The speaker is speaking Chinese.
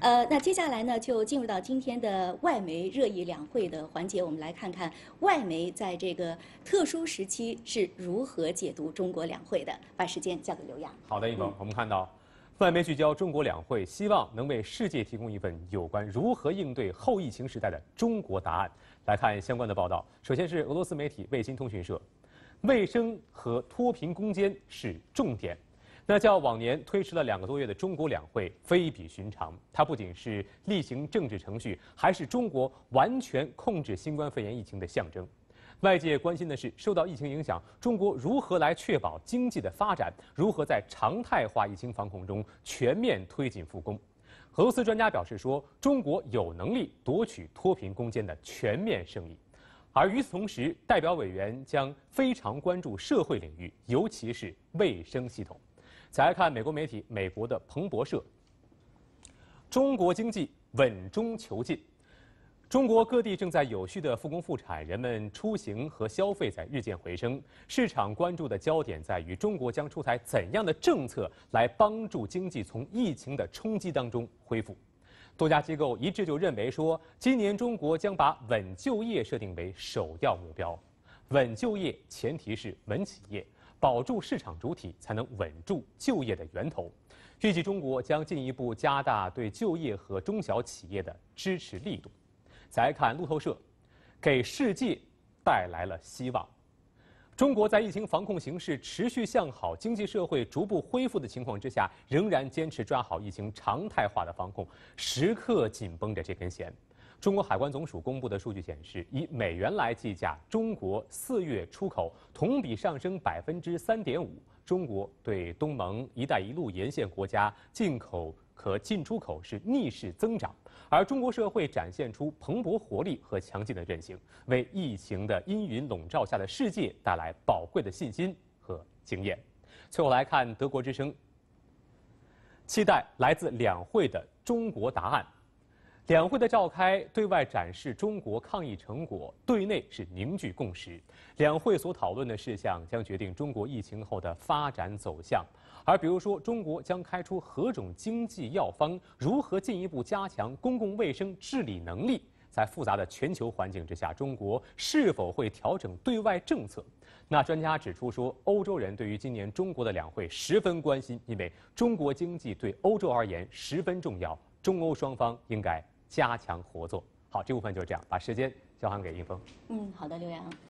呃，那接下来呢，就进入到今天的外媒热议两会的环节，我们来看看外媒在这个特殊时期是如何解读中国两会的。把时间交给刘洋。好的，一博，我们看到，外媒聚焦中国两会，希望能为世界提供一份有关如何应对后疫情时代的中国答案。来看相关的报道。首先是俄罗斯媒体卫星通讯社，卫生和脱贫攻坚是重点。那较往年推迟了两个多月的中国两会非比寻常，它不仅是例行政治程序，还是中国完全控制新冠肺炎疫情的象征。外界关心的是，受到疫情影响，中国如何来确保经济的发展，如何在常态化疫情防控中全面推进复工？俄罗斯专家表示说，中国有能力夺取脱贫攻坚的全面胜利。而与此同时，代表委员将非常关注社会领域，尤其是卫生系统。再来看美国媒体，美国的彭博社。中国经济稳中求进，中国各地正在有序的复工复产，人们出行和消费在日渐回升。市场关注的焦点在于，中国将出台怎样的政策来帮助经济从疫情的冲击当中恢复？多家机构一致就认为说，今年中国将把稳就业设定为首要目标。稳就业前提是稳企业。保住市场主体，才能稳住就业的源头。预计中国将进一步加大对就业和中小企业的支持力度。再看路透社，给世界带来了希望。中国在疫情防控形势持续向好、经济社会逐步恢复的情况之下，仍然坚持抓好疫情常态化的防控，时刻紧绷着这根弦。中国海关总署公布的数据显示，以美元来计价，中国四月出口同比上升百分之三点五。中国对东盟“一带一路”沿线国家进口和进出口是逆势增长，而中国社会展现出蓬勃活力和强劲的韧性，为疫情的阴云笼罩下的世界带来宝贵的信心和经验。最后来看德国之声，期待来自两会的中国答案。两会的召开，对外展示中国抗疫成果，对内是凝聚共识。两会所讨论的事项将决定中国疫情后的发展走向。而比如说，中国将开出何种经济药方，如何进一步加强公共卫生治理能力，在复杂的全球环境之下，中国是否会调整对外政策？那专家指出说，欧洲人对于今年中国的两会十分关心，因为中国经济对欧洲而言十分重要，中欧双方应该。加强合作。好，这部分就是这样，把时间交还给应峰。嗯，好的，刘洋。